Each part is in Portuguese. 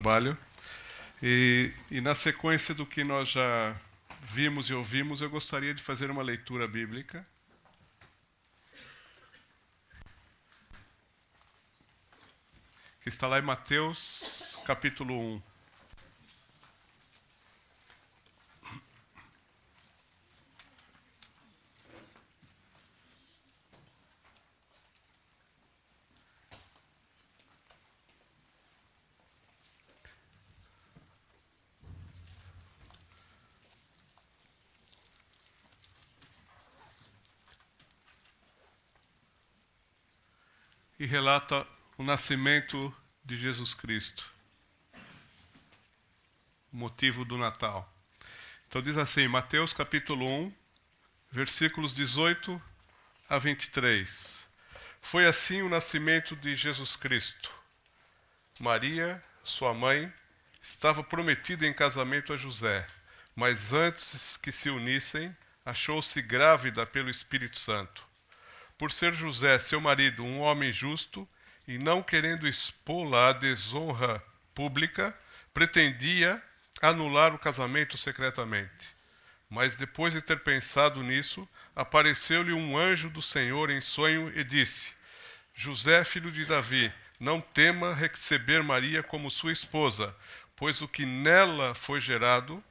trabalho. E, e, na sequência do que nós já vimos e ouvimos, eu gostaria de fazer uma leitura bíblica. Que está lá em Mateus, capítulo 1. e relata o nascimento de Jesus Cristo, o motivo do Natal. Então diz assim, Mateus capítulo 1, versículos 18 a 23. Foi assim o nascimento de Jesus Cristo. Maria, sua mãe, estava prometida em casamento a José, mas antes que se unissem, achou-se grávida pelo Espírito Santo por ser José, seu marido, um homem justo, e não querendo expô-la à desonra pública, pretendia anular o casamento secretamente. Mas depois de ter pensado nisso, apareceu-lhe um anjo do Senhor em sonho e disse: José, filho de Davi, não tema receber Maria como sua esposa, pois o que nela foi gerado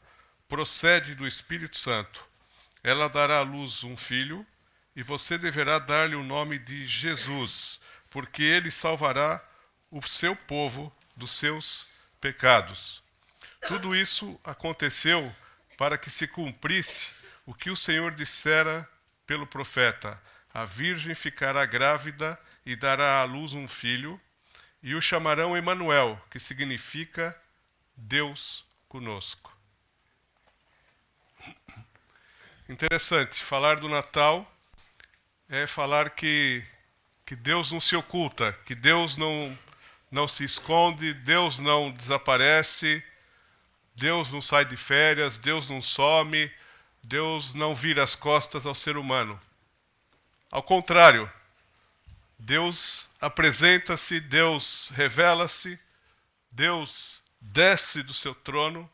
procede do Espírito Santo. Ela dará à luz um filho e você deverá dar-lhe o nome de Jesus, porque ele salvará o seu povo dos seus pecados. Tudo isso aconteceu para que se cumprisse o que o Senhor dissera pelo profeta: A virgem ficará grávida e dará à luz um filho, e o chamarão Emanuel, que significa Deus conosco. Interessante falar do Natal é falar que, que Deus não se oculta, que Deus não, não se esconde, Deus não desaparece, Deus não sai de férias, Deus não some, Deus não vira as costas ao ser humano. Ao contrário, Deus apresenta-se, Deus revela-se, Deus desce do seu trono,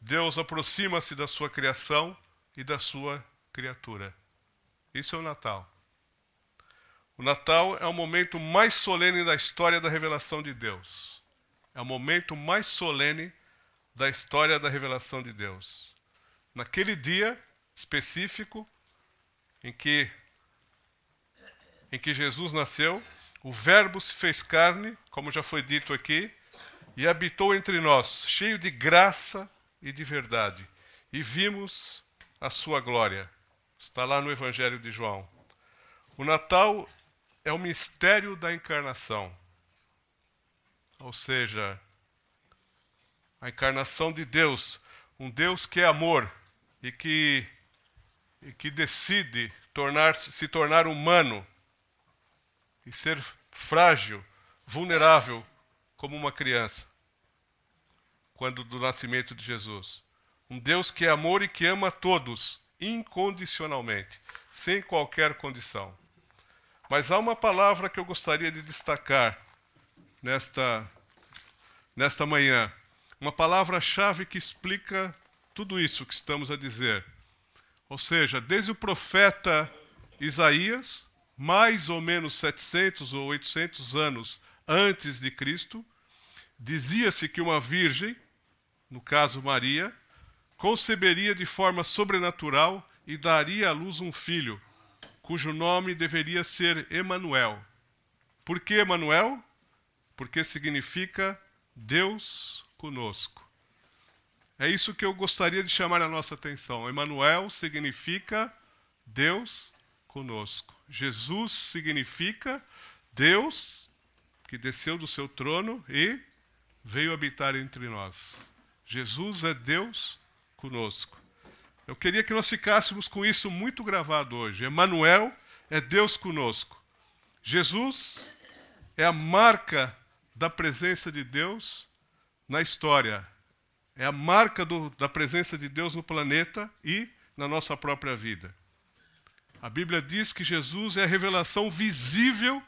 Deus aproxima-se da sua criação e da sua criatura. Isso é o Natal. O Natal é o momento mais solene da história da revelação de Deus. É o momento mais solene da história da revelação de Deus. Naquele dia específico em que em que Jesus nasceu, o Verbo se fez carne, como já foi dito aqui, e habitou entre nós, cheio de graça e de verdade. E vimos a sua glória. Está lá no Evangelho de João. O Natal é o mistério da encarnação. Ou seja, a encarnação de Deus, um Deus que é amor e que, e que decide tornar, se tornar humano e ser frágil, vulnerável, como uma criança, quando do nascimento de Jesus. Um Deus que é amor e que ama a todos incondicionalmente, sem qualquer condição. Mas há uma palavra que eu gostaria de destacar nesta, nesta manhã. Uma palavra-chave que explica tudo isso que estamos a dizer. Ou seja, desde o profeta Isaías, mais ou menos 700 ou 800 anos antes de Cristo, dizia-se que uma virgem, no caso Maria, conceberia de forma sobrenatural e daria à luz um filho, cujo nome deveria ser Emanuel. Por que Emanuel? Porque significa Deus conosco. É isso que eu gostaria de chamar a nossa atenção. Emanuel significa Deus conosco. Jesus significa Deus que desceu do seu trono e veio habitar entre nós. Jesus é Deus conosco. Eu queria que nós ficássemos com isso muito gravado hoje. Emmanuel é Deus conosco. Jesus é a marca da presença de Deus na história. É a marca do, da presença de Deus no planeta e na nossa própria vida. A Bíblia diz que Jesus é a revelação visível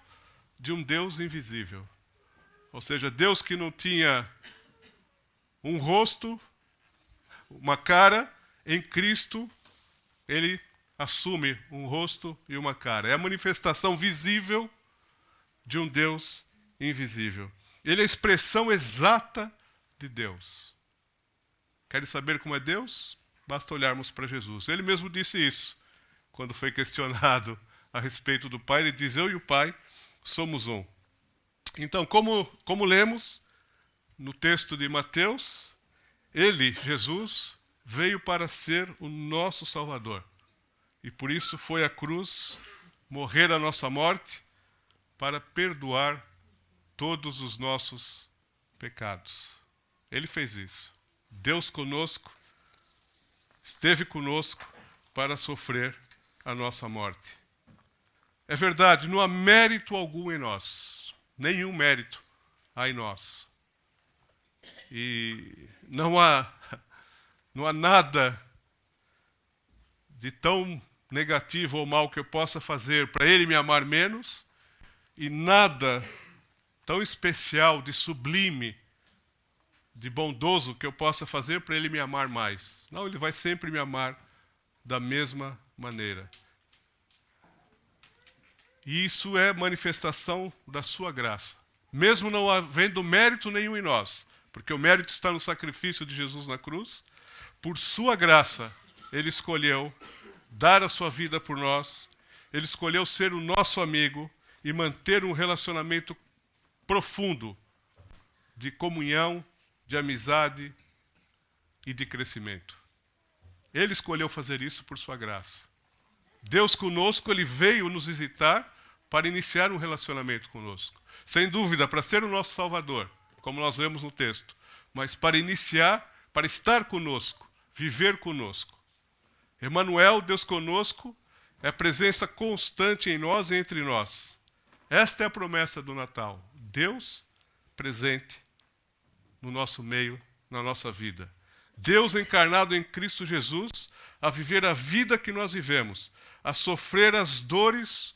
de um Deus invisível. Ou seja, Deus que não tinha um rosto, uma cara, em Cristo, ele assume um rosto e uma cara. É a manifestação visível de um Deus invisível. Ele é a expressão exata de Deus. Querem saber como é Deus? Basta olharmos para Jesus. Ele mesmo disse isso quando foi questionado a respeito do Pai. Ele diz: Eu e o Pai somos um. Então, como, como lemos no texto de Mateus, ele, Jesus, veio para ser o nosso Salvador. E por isso foi à cruz morrer a nossa morte para perdoar todos os nossos pecados. Ele fez isso. Deus conosco, esteve conosco para sofrer a nossa morte. É verdade, não há mérito algum em nós, nenhum mérito há em nós. E não há não há nada de tão negativo ou mal que eu possa fazer para ele me amar menos, e nada tão especial, de sublime, de bondoso que eu possa fazer para ele me amar mais. Não, ele vai sempre me amar da mesma maneira. E isso é manifestação da sua graça, mesmo não havendo mérito nenhum em nós, porque o mérito está no sacrifício de Jesus na cruz, por sua graça, ele escolheu dar a sua vida por nós, ele escolheu ser o nosso amigo e manter um relacionamento profundo de comunhão, de amizade e de crescimento. Ele escolheu fazer isso por sua graça. Deus conosco, ele veio nos visitar para iniciar um relacionamento conosco. Sem dúvida, para ser o nosso Salvador, como nós vemos no texto, mas para iniciar para estar conosco, viver conosco. Emmanuel, Deus conosco, é a presença constante em nós e entre nós. Esta é a promessa do Natal. Deus presente no nosso meio, na nossa vida. Deus encarnado em Cristo Jesus, a viver a vida que nós vivemos, a sofrer as dores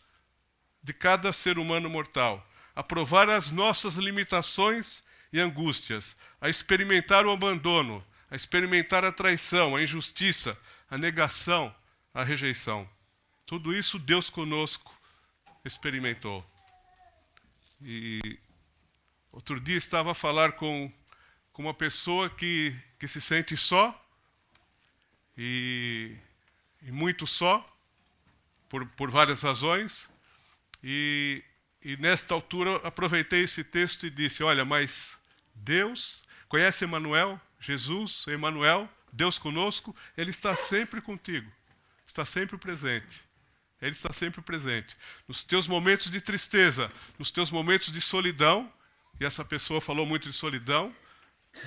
de cada ser humano mortal, a provar as nossas limitações e angústias, a experimentar o abandono, a experimentar a traição, a injustiça, a negação, a rejeição. Tudo isso Deus conosco experimentou. E outro dia estava a falar com, com uma pessoa que, que se sente só e, e muito só, por, por várias razões, e, e nesta altura aproveitei esse texto e disse: Olha, mas Deus, conhece Emanuel? Jesus, Emanuel, Deus conosco, ele está sempre contigo. Está sempre presente. Ele está sempre presente. Nos teus momentos de tristeza, nos teus momentos de solidão, e essa pessoa falou muito de solidão,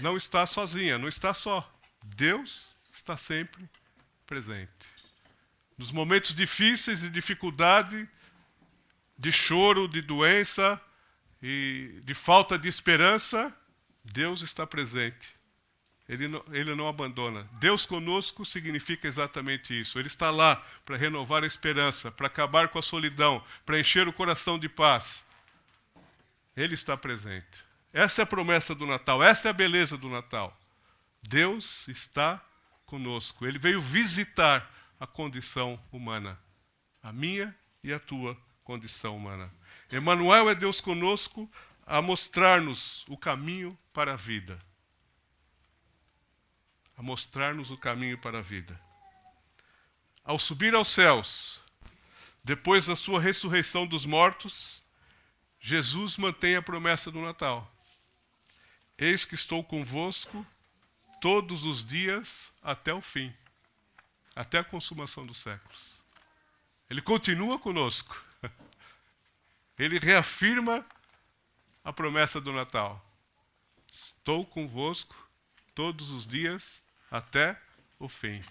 não está sozinha, não está só. Deus está sempre presente. Nos momentos difíceis de dificuldade, de choro, de doença e de falta de esperança, Deus está presente. Ele não, ele não abandona. Deus conosco significa exatamente isso. Ele está lá para renovar a esperança, para acabar com a solidão, para encher o coração de paz. Ele está presente. Essa é a promessa do Natal, essa é a beleza do Natal. Deus está conosco. Ele veio visitar a condição humana, a minha e a tua condição humana. Emmanuel é Deus conosco a mostrar-nos o caminho para a vida. A mostrar-nos o caminho para a vida. Ao subir aos céus, depois da sua ressurreição dos mortos, Jesus mantém a promessa do Natal. Eis que estou convosco todos os dias até o fim, até a consumação dos séculos. Ele continua conosco. Ele reafirma a promessa do Natal: Estou convosco todos os dias até o fim.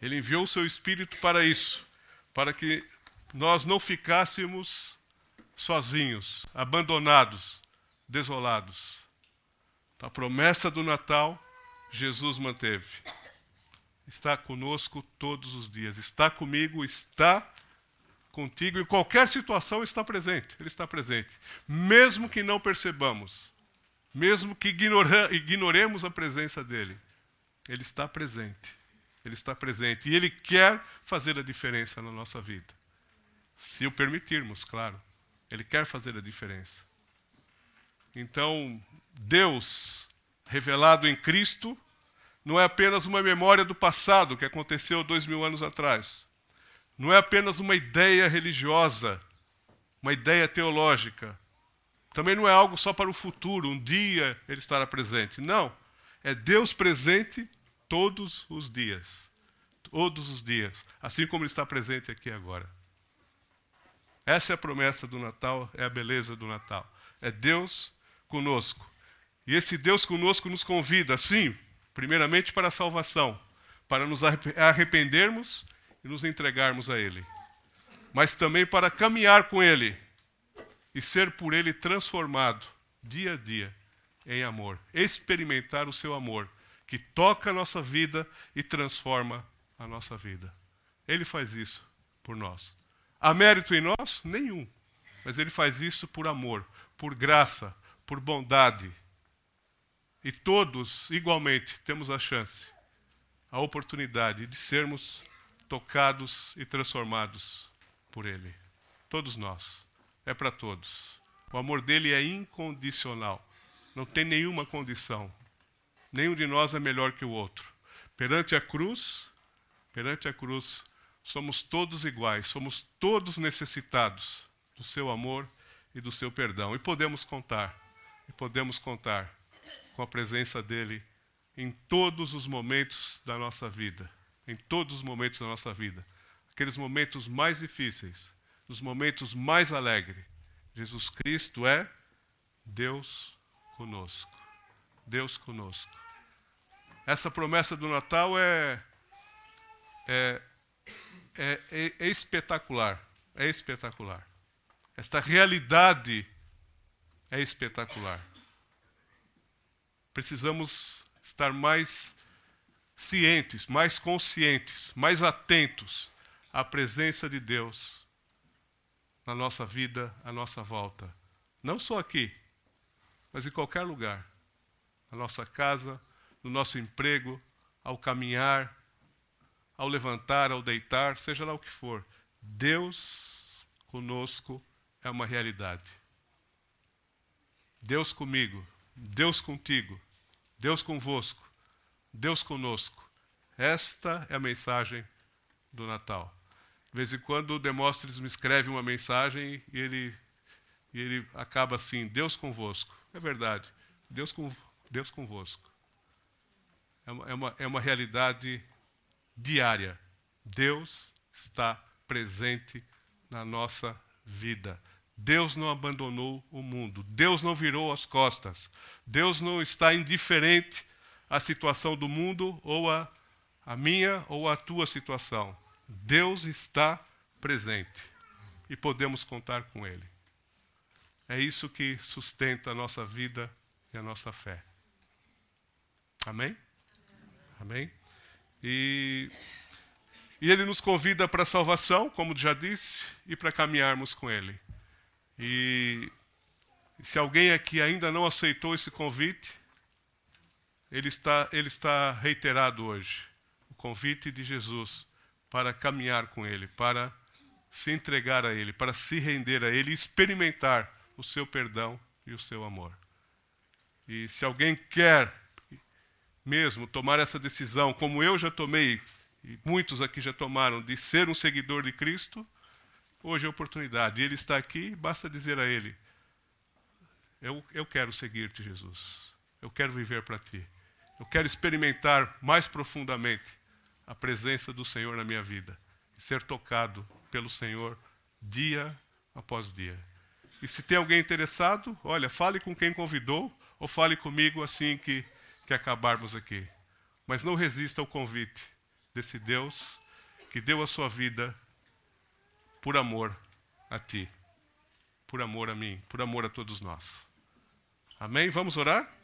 Ele enviou o seu Espírito para isso, para que nós não ficássemos sozinhos, abandonados, desolados. A promessa do Natal, Jesus manteve. Está conosco todos os dias. Está comigo, está contigo em qualquer situação está presente, ele está presente, mesmo que não percebamos, mesmo que ignoremos a presença dele, ele está presente. Ele está presente e ele quer fazer a diferença na nossa vida. Se o permitirmos, claro. Ele quer fazer a diferença. Então, Deus, revelado em Cristo, não é apenas uma memória do passado que aconteceu dois mil anos atrás. Não é apenas uma ideia religiosa, uma ideia teológica. Também não é algo só para o futuro, um dia ele estará presente. Não. É Deus presente todos os dias. Todos os dias. Assim como ele está presente aqui agora. Essa é a promessa do Natal, é a beleza do Natal. É Deus conosco. E esse Deus conosco nos convida, sim, primeiramente para a salvação, para nos arrependermos e nos entregarmos a Ele, mas também para caminhar com Ele e ser por Ele transformado dia a dia em amor, experimentar o seu amor que toca a nossa vida e transforma a nossa vida. Ele faz isso por nós. Há mérito em nós? Nenhum. Mas ele faz isso por amor, por graça, por bondade. E todos, igualmente, temos a chance, a oportunidade de sermos tocados e transformados por Ele. Todos nós. É para todos. O amor dele é incondicional. Não tem nenhuma condição. Nenhum de nós é melhor que o outro. Perante a cruz, perante a cruz, somos todos iguais, somos todos necessitados do seu amor e do seu perdão. E podemos contar, e podemos contar com a presença dele em todos os momentos da nossa vida em todos os momentos da nossa vida. Aqueles momentos mais difíceis, nos momentos mais alegres. Jesus Cristo é Deus conosco. Deus conosco. Essa promessa do Natal é, é, é, é, é espetacular. É espetacular. Esta realidade é espetacular. Precisamos estar mais cientes, mais conscientes, mais atentos à presença de Deus na nossa vida, à nossa volta. Não só aqui, mas em qualquer lugar. Na nossa casa, no nosso emprego, ao caminhar, ao levantar, ao deitar, seja lá o que for. Deus conosco é uma realidade. Deus comigo, Deus contigo, Deus convosco Deus conosco. Esta é a mensagem do Natal. De vez em quando, Demóstenes me escreve uma mensagem e ele, e ele acaba assim: Deus convosco. É verdade, Deus, com, Deus convosco. É uma, é, uma, é uma realidade diária. Deus está presente na nossa vida. Deus não abandonou o mundo. Deus não virou as costas. Deus não está indiferente a situação do mundo ou a, a minha ou a tua situação. Deus está presente e podemos contar com Ele. É isso que sustenta a nossa vida e a nossa fé. Amém? Amém? E, e Ele nos convida para a salvação, como já disse, e para caminharmos com Ele. E se alguém aqui ainda não aceitou esse convite, ele está, ele está reiterado hoje. O convite de Jesus para caminhar com Ele, para se entregar a Ele, para se render a Ele e experimentar o seu perdão e o seu amor. E se alguém quer mesmo tomar essa decisão, como eu já tomei, e muitos aqui já tomaram, de ser um seguidor de Cristo, hoje é a oportunidade. Ele está aqui, basta dizer a Ele: Eu, eu quero seguir-te, Jesus. Eu quero viver para ti. Eu quero experimentar mais profundamente a presença do Senhor na minha vida e ser tocado pelo Senhor dia após dia. E se tem alguém interessado, olha, fale com quem convidou ou fale comigo assim que, que acabarmos aqui. Mas não resista ao convite desse Deus que deu a sua vida por amor a ti, por amor a mim, por amor a todos nós. Amém? Vamos orar?